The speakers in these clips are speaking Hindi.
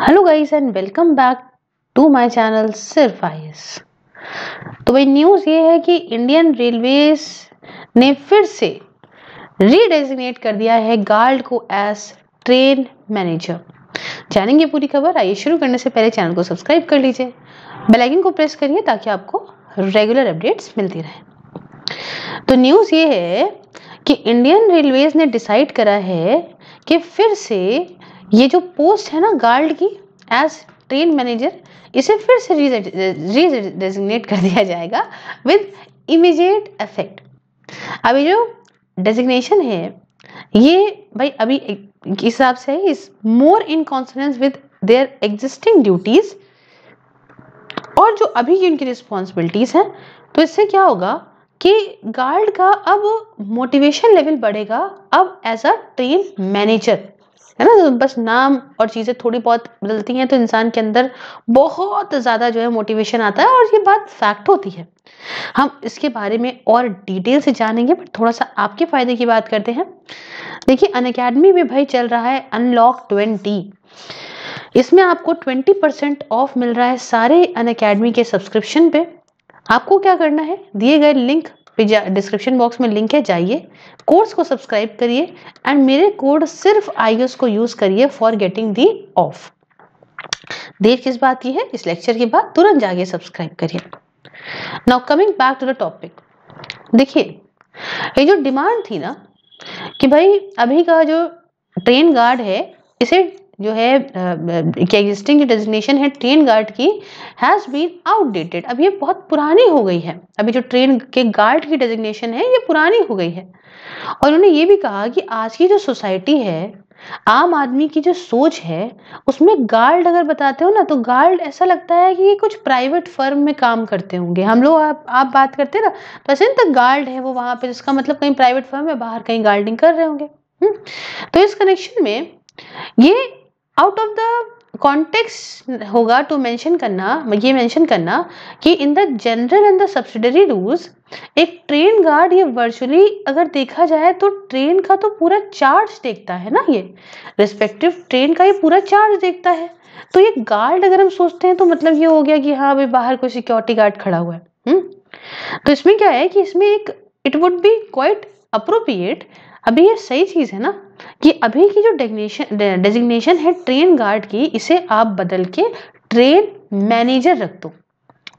Hello guys and welcome back to my channel सिर्फ आई तो भाई न्यूज़ ये है कि इंडियन रेलवेज ने फिर से रीडेजिग्नेट कर दिया है गार्ड को एज ट्रेन मैनेजर जानेंगे पूरी खबर आइए शुरू करने से पहले चैनल को सब्सक्राइब कर लीजिए बेल आइकन को प्रेस करिए ताकि आपको रेगुलर अपडेट्स मिलती रहे तो न्यूज़ ये है कि इंडियन रेलवेज ने डिसाइड करा है कि फिर से ये जो पोस्ट है ना गार्ड की एज ट्रेन मैनेजर इसे फिर से री डेजिग्नेट कर दिया जाएगा विद इमीजिएट इफेक्ट अभी जो डेजिग्नेशन है ये भाई अभी हिसाब से is more in consonance with their existing duties और जो अभी की इनकी रिस्पॉन्सिबिलिटीज हैं तो इससे क्या होगा कि गार्ड का अब मोटिवेशन लेवल बढ़ेगा अब एज अ ट्रेन मैनेजर है ना तो बस नाम और चीज़ें थोड़ी बहुत बदलती हैं तो इंसान के अंदर बहुत ज़्यादा जो है मोटिवेशन आता है और ये बात फैक्ट होती है हम इसके बारे में और डिटेल से जानेंगे बट थोड़ा सा आपके फ़ायदे की बात करते हैं देखिए अन अकेडमी में भाई चल रहा है अनलॉक ट्वेंटी इसमें आपको ट्वेंटी परसेंट ऑफ मिल रहा है सारे अन अकेडमी के सब्सक्रिप्शन पे आपको क्या करना है दिए गए लिंक डिस्क्रिप्शन बॉक्स में लिंक है जाइए कोर्स को सब्सक्राइब करिए एंड मेरे कोड सिर्फ आई को यूज़ करिए फॉर गेटिंग दी ऑफ देर किस बात की है इस लेक्चर के बाद तुरंत जाके सब्सक्राइब करिए now coming back to the topic देखिए ये जो डिमांड थी ना कि भाई अभी का जो ट्रेन गार्ड है इसे जो है क्या एग्जिस्टिंग डेजिग्नेशन है ट्रेन गार्ड की हैज़ बीन आउटडेटेड अब ये बहुत पुरानी हो गई है अभी जो ट्रेन के गार्ड की डेजिग्नेशन है ये पुरानी हो गई है और उन्होंने ये भी कहा कि आज की जो सोसाइटी है आम आदमी की जो सोच है उसमें गार्ड अगर बताते हो ना तो गार्ड ऐसा लगता है कि ये कुछ प्राइवेट फर्म में काम करते होंगे हम लोग आप आप बात करते ना तो ऐसे ना तो गार्ड है वो वहाँ पे जिसका मतलब कहीं प्राइवेट फर्म है बाहर कहीं गार्डिंग कर रहे होंगे हम्म, तो इस कनेक्शन में ये आउट ऑफ द कॉन्टेक्स होगा टू मेंशन करना ये मेंशन करना कि in the general and the subsidiary rules एक ट्रेन गार्ड ये वर्चुअली अगर देखा जाए तो ट्रेन का तो पूरा चार्ज देखता है ना ये रिस्पेक्टिव ट्रेन का ये पूरा चार्ज देखता है तो ये गार्ड अगर हम सोचते हैं तो मतलब ये हो गया कि हाँ भाई बाहर कोई सिक्योरिटी गार्ड खड़ा हुआ है हुँ? हम्म? तो इसमें क्या है कि इसमें एक it would be quite appropriate अभी ये सही चीज़ है ना कि अभी की जो डेग्नेशन डेजिग्नेशन है ट्रेन गार्ड की इसे आप बदल के ट्रेन मैनेजर रख दो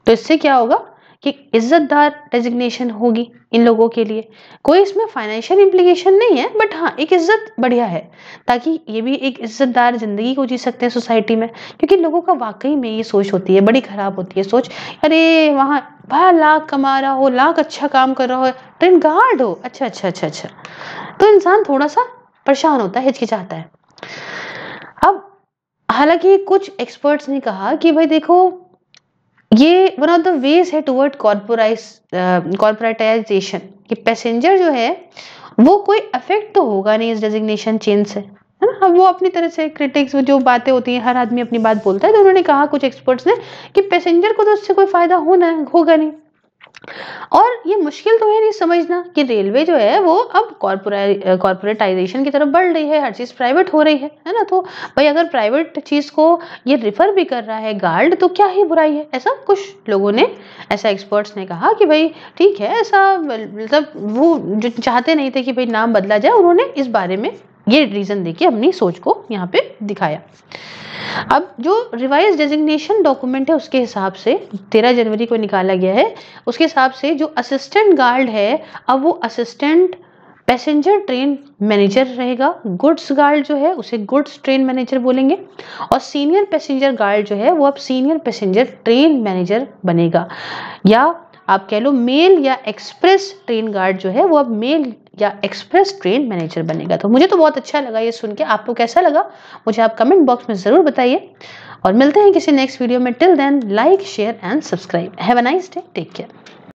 तो इससे क्या होगा कि इज्जतदार डेजिग्नेशन होगी इन लोगों के लिए कोई इसमें फाइनेंशियल इम्प्लीकेशन नहीं है बट हाँ एक इज्जत बढ़िया है ताकि ये भी एक इज्जतदार ज़िंदगी को जी सकते हैं सोसाइटी में क्योंकि लोगों का वाकई में ये सोच होती है बड़ी ख़राब होती है सोच अरे वहाँ भाई लाख कमा रहा हो लाख अच्छा काम कर रहा हो ट्रेन गार्ड हो अच्छा अच्छा अच्छा अच्छा तो इंसान थोड़ा सा परेशान होता है हिचकिचाता है अब हालांकि कुछ एक्सपर्ट्स ने कहा कि भाई देखो ये वन ऑफ द वेज है टूवर्ड कॉर्पोराइज कॉर्पोरेटाइजेशन कि पैसेंजर जो है वो कोई अफेक्ट तो होगा नहीं इस डेजिग्नेशन चेंज से है ना अब वो अपनी तरह से क्रिटिक्स जो बातें होती हैं हर आदमी अपनी बात बोलता है तो उन्होंने कहा कुछ एक्सपर्ट्स ने कि पैसेंजर को तो उससे कोई फ़ायदा होना होगा नहीं और ये मुश्किल तो है नहीं समझना कि रेलवे जो है वो अब कॉरपोरेटाइजेशन की तरफ बढ़ रही है हर चीज़ प्राइवेट हो रही है है ना तो भाई अगर प्राइवेट चीज़ को ये रिफ़र भी कर रहा है गार्ड तो क्या ही बुराई है ऐसा कुछ लोगों ने ऐसा एक्सपर्ट्स ने कहा कि भाई ठीक है ऐसा मतलब वो जो चाहते नहीं थे कि भाई नाम बदला जाए उन्होंने इस बारे में ये रीज़न देके अपनी सोच को यहाँ पे दिखाया अब जो रिवाइज डेजिग्नेशन डॉक्यूमेंट है उसके हिसाब से तेरह जनवरी को निकाला गया है उसके हिसाब से जो असिस्टेंट गार्ड है अब वो असिस्टेंट पैसेंजर ट्रेन मैनेजर रहेगा गुड्स गार्ड जो है उसे गुड्स ट्रेन मैनेजर बोलेंगे और सीनियर पैसेंजर गार्ड जो है वो अब सीनियर पैसेंजर ट्रेन मैनेजर बनेगा या आप कह लो मेल या एक्सप्रेस ट्रेन गार्ड जो है वो अब मेल या एक्सप्रेस ट्रेन मैनेजर बनेगा तो मुझे तो बहुत अच्छा लगा ये सुन के आपको कैसा लगा मुझे आप कमेंट बॉक्स में ज़रूर बताइए और मिलते हैं किसी नेक्स्ट वीडियो में till then like share and subscribe have a nice day take care